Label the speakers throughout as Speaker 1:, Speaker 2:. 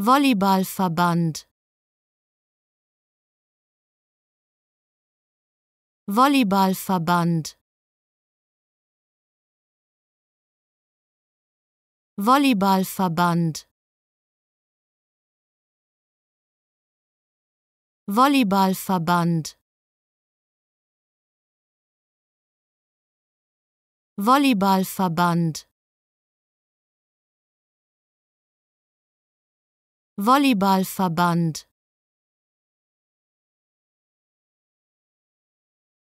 Speaker 1: Volleyballverband Volleyballverband Volleyballverband Volleyballverband Volleyballverband Volleyballverband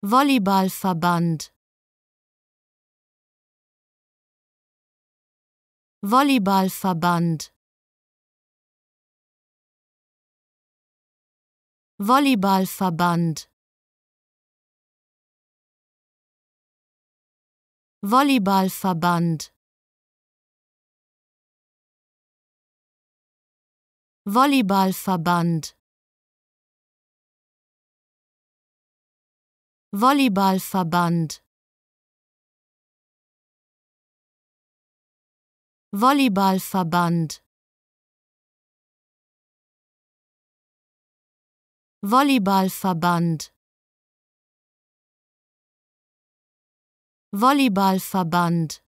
Speaker 1: Volleyballverband Volleyballverband Volleyballverband Volleyballverband Volleyballverband Volleyballverband Volleyballverband Volleyballverband Volleyballverband